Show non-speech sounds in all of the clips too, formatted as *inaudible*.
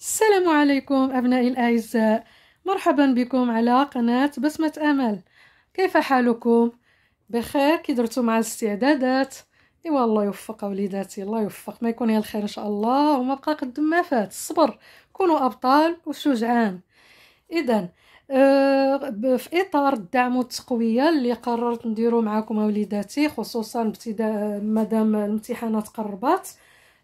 السلام عليكم أبنائي الأعزاء مرحبا بكم على قناة بسمة أمل كيف حالكم؟ بخير كي درتو مع الاستعدادات إيوا الله يوفق وليداتي الله يوفق ما يكون الخير إن شاء الله وما بقى قد ما فات الصبر كونوا أبطال وشجعان إذا آه في اطار الدعم والتقويه اللي قررت نديرو معكم وليداتي خصوصا ابتداء مدام الامتحانات قربت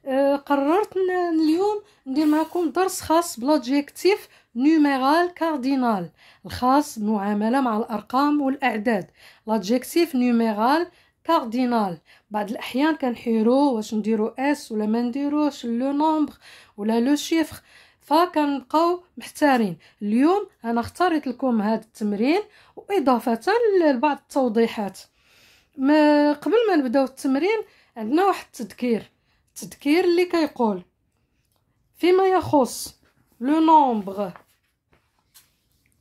أه، قررت اليوم ندير معكم درس خاص بلوجيكتيف نوميرال كاردينال الخاص بالمعامله مع الارقام والاعداد لوجيكتيف نوميرال كاردينال بعض الاحيان كنحيرو واش نديرو اس ولا ما نديروش لو نومبر ولا لو شيفر فكنبقاو محتارين اليوم انا اختاريت لكم هذا التمرين واضافه لبعض التوضيحات ما قبل ما نبداو التمرين عندنا واحد التذكير التذكير اللي كيقول فيما يخص لو نومبر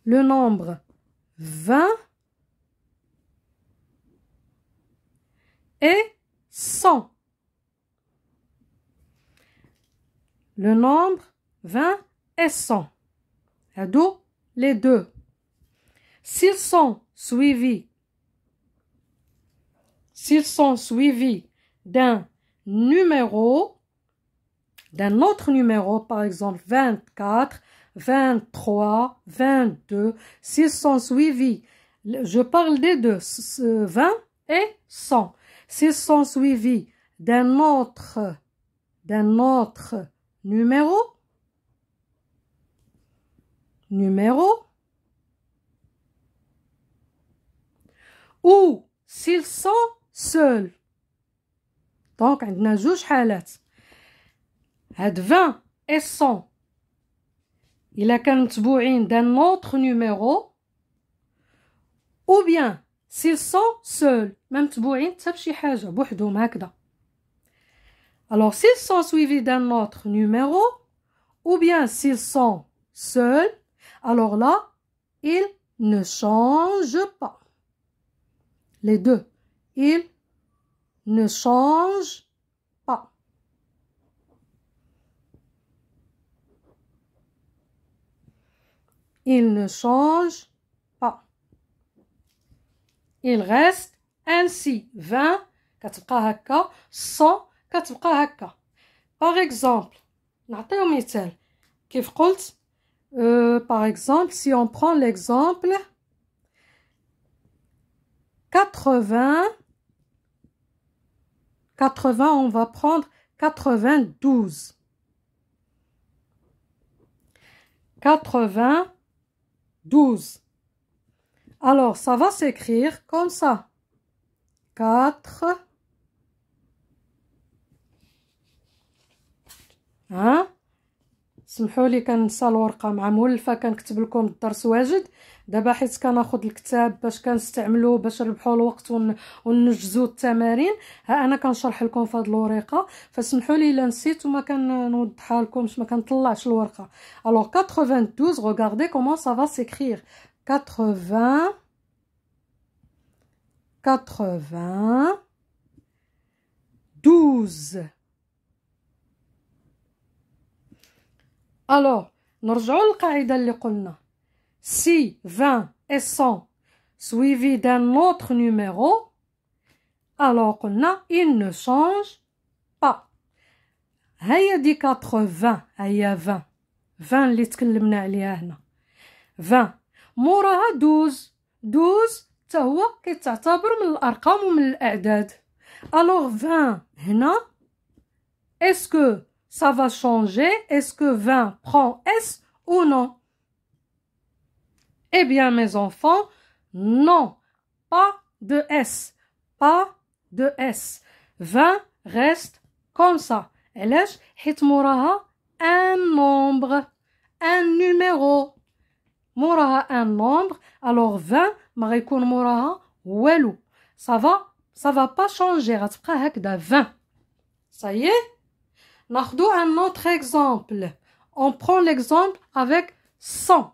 لو نومبر 20 et 100 le nombre 20 et 100 هادو les deux s'ils sont suivis s'ils sont suivis d'un numéro d'un autre numéro, par exemple 24, 23, 22, s'ils sont suivis. Je parle des deux, 20 et 100. S'ils sont suivis d'un autre, d'un autre numéro, numéro, ou s'ils sont seuls, دونك عندنا جوج حالات هاد 20 اي 100 الا s'ils متبوعين دان نوتر نيميرو او بيان sont seuls, سول ما حاجه بوحدهم هكذا alors s'ils sont suivis d'un autre numéro ou bien s'ils sont seuls alors là ils ne changent pas les deux ils ne change pas. Il ne change pas. Il reste ainsi. 20, 4, 100, 4, 4. Par exemple, euh, par exemple, si on prend l'exemple 80 80, on va prendre 92. 92. Alors, ça va s'écrire comme ça. 4, 1, سمحوا لي كنسى الورقه مع مولفه لكم الدرس واجد دابا حيت كناخذ الكتاب باش كنستعملو باش نربحو الوقت وننجزو التمارين ها انا كنشرح لكم في هذه الورقه فسمحوا لي الا نسيت وما كنوضحها لكمش ما كنطلعش الورقه الوغ 92 regardez كومون سافا سيكريغ 80 80 12 الوغ نرجعو للقاعده اللي قلنا Si 20 et 100 suivi d'un autre numéro, alors là, il ne change pas. Il 80, il 20. 20, 20. 20, les t'kallimna 20. Mouraha 12. 12, ta oua, qui t'attabre m'l arqam ou Alors 20, hna, est-ce que ça va changer? Est-ce que 20 prend S ou non? Eh bien, mes enfants, non, pas de S, pas de S. 20 reste comme ça. علاش حيت موراها un nombre, un numéro. Mouraha un nombre, alors 20 ما mouraha موراها Ça va, ça va pas changer, 20. Ça y est ناخذ un autre exemple. On prend l'exemple avec 100.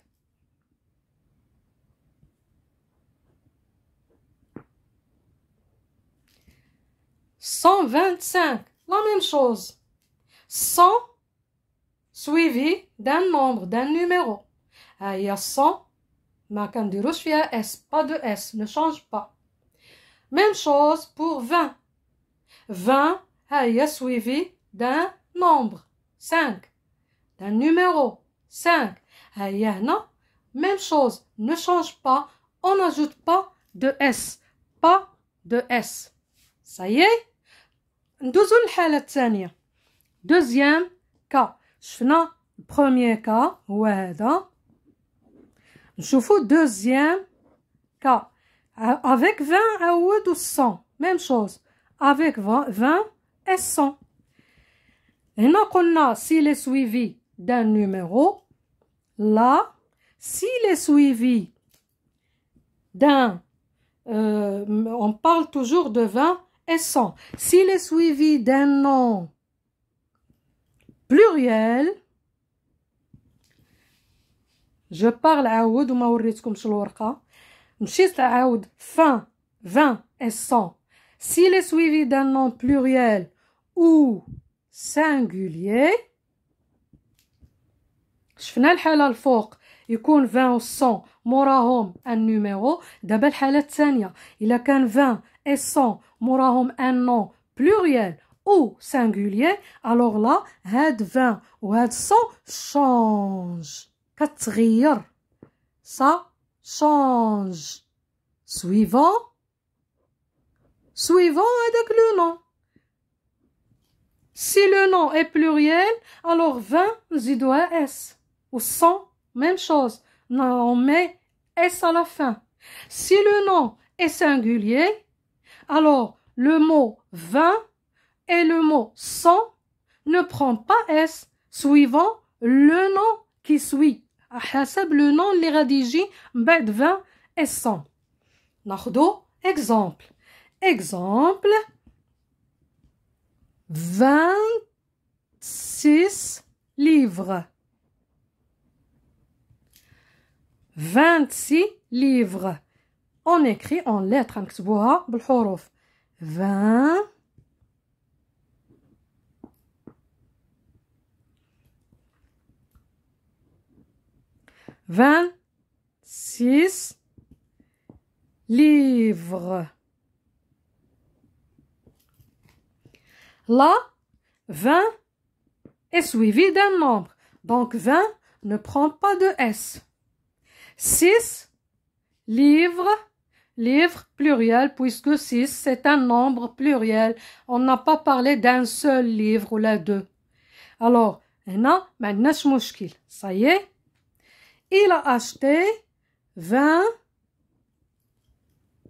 125, la même chose. 100 suivi d'un nombre, d'un numéro. Euh, il y a 100, il y a S, pas de S, ne change pas. Même chose pour 20. 20, euh, euh, il y a suivi d'un nombre, 5, d'un numéro, 5. Il y a non, même chose, ne change pas, on n'ajoute pas de S, pas de S. Ça y est Deuxième cas. Je دوزيام le شفنا البروميير Je هو هذا le deuxième cas. Avec 20 et 100 Même chose. Avec 20 et 100 هنا a s'il est suivi d'un numéro là s'il est suivi d'un euh, on parle toujours de 20 et son. S'il est suivi d'un nom pluriel, je parle la comme je suis à Oud, fin 20 et s'il est suivi d'un nom pluriel ou singulier شفنا il y a 20 ou 100 موراهم ان نيميرو la الحاله الثانيه y a 20 et 100 موراهم ان nom pluriel ou singulier. Alors لا هاد 20 وهاد 100 شونج كتغير Ça change. Suivant. Suivant avec le nom. Si le nom est pluriel, alors 20, nous y doit S. Ou 100, même chose. Non, on met S à la fin. Si le nom est singulier, alors le mot 20 et le mot 100 ne prend pas S suivant le nom qui suit. le nom les met 20 et 100. exemple. Exemple 26 livres. 26 livres. On écrit en lettres, نكتبوها بالحروف. 20 26 livres. La 20 est suivie d'un nombre. Donc 20 ne prend pas de S. 6 livres, livres pluriel, puisque 6 c'est un nombre pluriel. On n'a pas parlé d'un seul livre ou les deux. Alors, maintenant, maintenant, ça y est. Il a acheté 20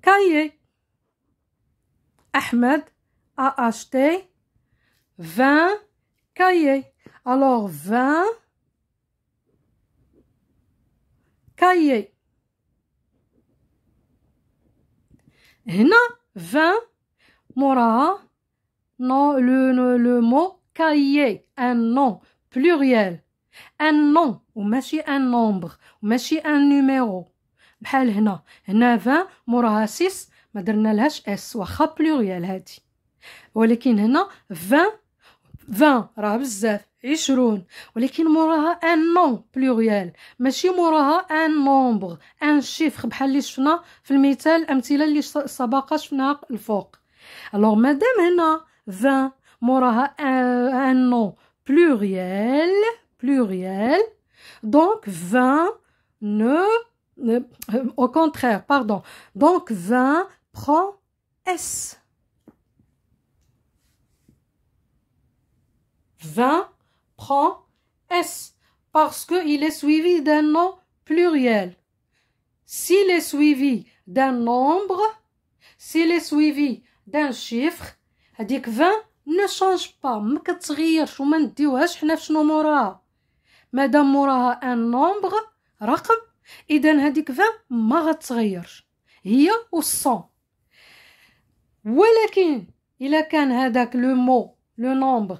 cahiers. Ahmed a acheté 20 cahiers. Alors, 20 كايي هنا فان موراها نو لو نو لو مو كايي ان نو بلوريال ان نو وماشي ان نومبر وماشي ان نيميرو بحال هنا هنا فان موراها سيس ما درنا لهاش اس واخا بلوريال هادي ولكن هنا فان Vingt, Rabzef vingt mais un nom pluriel. Mais si un nombre, un chiffre comme celui-là, comme celui-là, Alors, un nom pluriel, pluriel. Donc, vingt ne, euh, au contraire, pardon. Donc, vingt prend « s ». 20 prend S parce qu'il est suivi d'un nom pluriel. S'il est suivi d'un nombre, s'il est suivi d'un chiffre, هذيك 20 ne change pas. ما كتغيرش وما نديوهاش حنا فشنو موراها. مادام موراها ان نومبر رقم اذا هذيك 20 ما غتغيرش. هي 100. ولكن إلا كان هذاك لو مو لو نومبر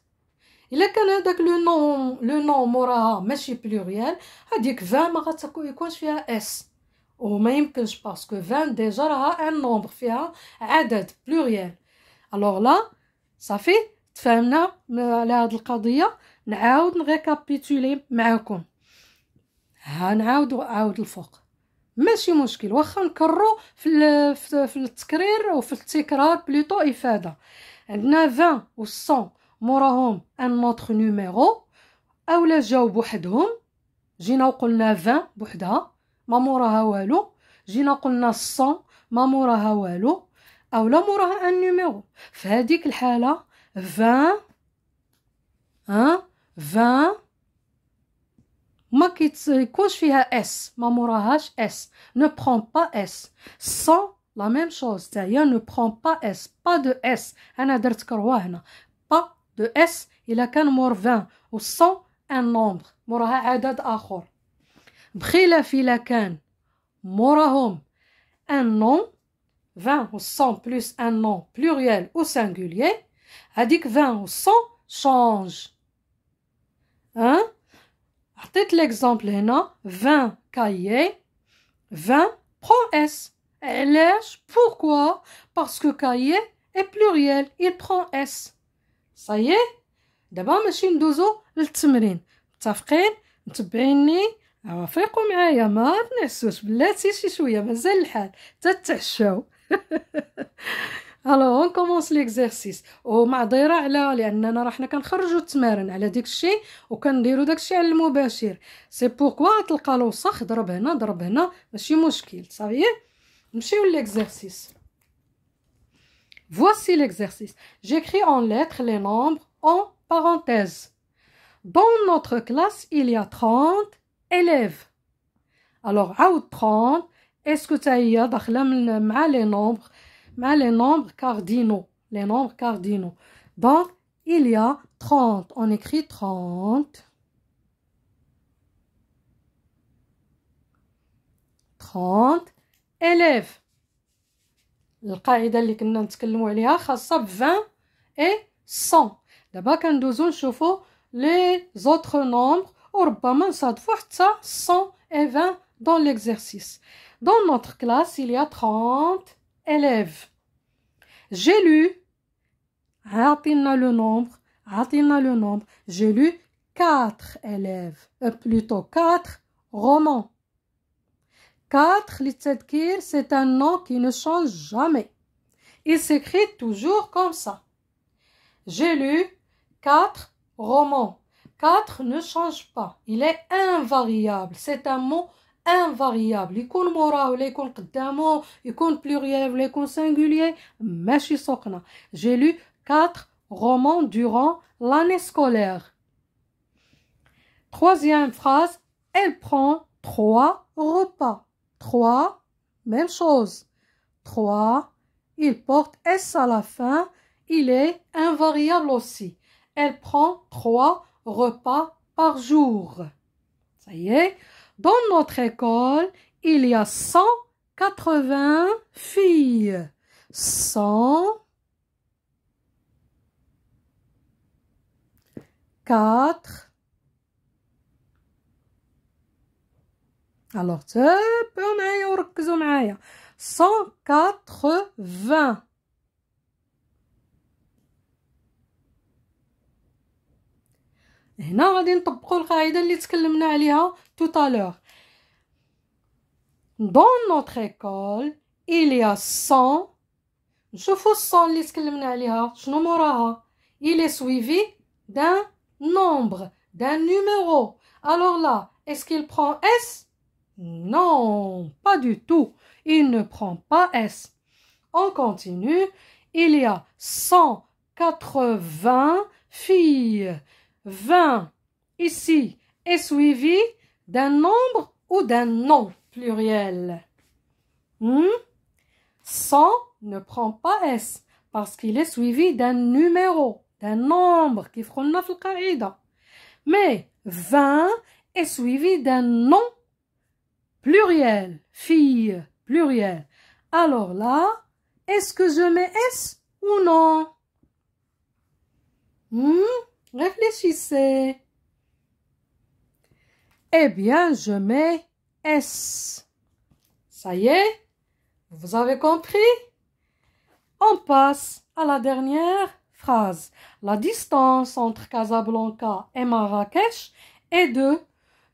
الا كان هذاك لو نون لو نون موراها ماشي بلوريال هذيك فان ما يكونش فيها اس وما يمكنش باسكو فان ديجا راها ان نومبر فيها عدد بلوريال الوغ لا صافي تفاهمنا على هاد القضيه نعاود نغيكابيتولي معاكم ها نعاودو عاود الفوق ماشي مشكل واخا نكررو في في التكرير وفي التكرار بلوطو افاده عندنا 20 و 100 موراهم ان نوتخ نيميرو اولا جاو بوحدهم جينا وقلنا 20 بوحدها ما موراها والو جينا قلنا 100 ما موراها والو اولا موراها ان نيميرو في هذيك الحاله 20 ها 20 ما كيكونش فيها اس ما موراهاش اس نو برون با اس 100 لا ميم شوز تاهي نو برون با اس با دو اس انا درت كروه هنا با Le S, il a qu'un mort 20 ou 100, un nombre. Mouraha adad آخر بخلاف filakan. كان un nom 20 ou 100 plus un nom pluriel ou singulier que 20 ou 100 change hein l'exemple هنا 20 cahier 20 prend S pourquoi parce que cahier est pluriel il prend S صايي دابا ماشي ندوزو للتمرين متفقين متبعيني وافقوا معايا ما تنعسوش بلاتي شي شويه مازال الحال تتعشاو الو كومونس ليكزارسيس ومعذره على لاننا راه حنا كنخرجوا التمارين على داك الشيء وكنديروا داك الشيء على المباشر سي بوركوا تلقى لوصخ ضرب هنا ضرب هنا ماشي مشكل صافي نمشيو ليكزيرسيس Voici l'exercice. J'écris en lettres les nombres en parenthèse. Dans notre classe, il y a 30 élèves. Alors, à 30, est-ce que ça y a les nombres, les nombres cardinaux, les nombres cardinaux. Donc, il y a 30. On écrit 30. 30 élèves. القاعده اللي كنا نتكلموا عليها خاصه ب 20 et 100 دابا كندوزو نشوفو لي زوتر نومبر وربما نصادفو حتى 100 et 20 dans l'exercice. Dans notre classe, il y a 30 élèves. J'ai lu, لو le nombre, le nombre, j'ai lu 4 élèves, euh, plutôt 4 romans. 4. L'Itzadkir, c'est un nom qui ne change jamais. Il s'écrit toujours comme ça. J'ai lu quatre romans. 4 ne change pas. Il est invariable. C'est un mot invariable. moral, il d'un mot. Il compte pluriel Il compte singulier J'ai lu quatre romans durant l'année scolaire. Troisième phrase, elle prend trois repas. 3, même chose. 3, il porte S à la fin, il est invariable aussi. Elle prend 3 repas par jour. Ça y est, dans notre école, il y a 180 filles. 100 4 Alors, وركزوا معايا 180 هنا غادي نطبقوا القاعده اللي تكلمنا عليها tout à l'heure dans notre école il y a 100 نشوفوا 100 اللي تكلمنا عليها شنو موراها il est suivi d'un nombre d'un numéro alors là est-ce qu'il prend s non, pas du tout. Il ne prend pas S. On continue. Il y a 180 filles. 20 ici est suivi d'un nombre ou d'un nom pluriel. 100 hmm? ne prend pas S parce qu'il est suivi d'un numéro, d'un nombre qui fera Mais 20 est suivi d'un nom pluriel, fille, pluriel. Alors là, est-ce que je mets S ou non hmm, Réfléchissez. Eh bien, je mets S. Ça y est, vous avez compris On passe à la dernière phrase. La distance entre Casablanca et Marrakech est de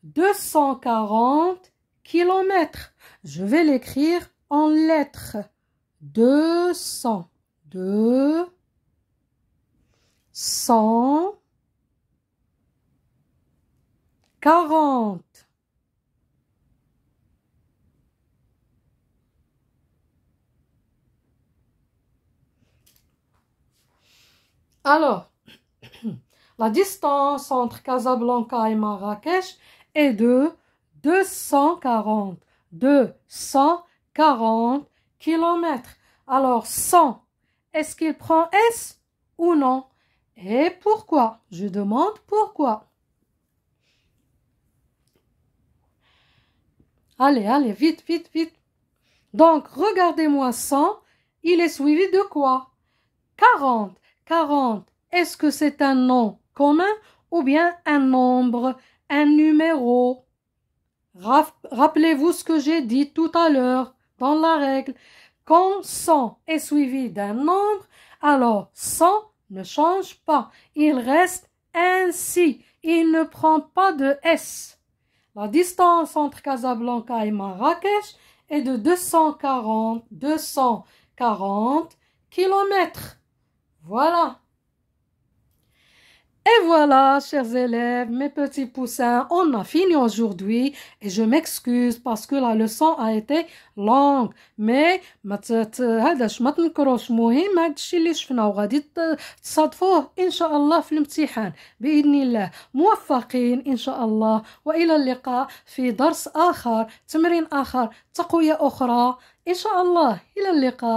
240 kilomètres. Je vais l'écrire en lettres. 200. 2 40 Alors, *clears throat* la distance entre Casablanca et Marrakech est de 240, 240 kilomètres. Alors 100, est-ce qu'il prend S ou non Et pourquoi Je demande pourquoi. Allez, allez, vite, vite, vite. Donc, regardez-moi 100, il est suivi de quoi 40. 40, est-ce que c'est un nom commun ou bien un nombre, un numéro Rappelez-vous ce que j'ai dit tout à l'heure dans la règle. Quand 100 est suivi d'un nombre, alors 100 ne change pas. Il reste ainsi. Il ne prend pas de S. La distance entre Casablanca et Marrakech est de 240, 240 kilomètres. Voilà. Et voilà, chers élèves, mes petits poussins, on a fini aujourd'hui et je m'excuse parce que la leçon a été longue. Mais هذاش ما تنكروش مهم هذا الشيء اللي شفناه وغادي تصادفوه ان شاء الله في الامتحان باذن الله موفقين ان شاء الله والى اللقاء في درس اخر تمرين اخر تقويه اخرى ان شاء الله الى اللقاء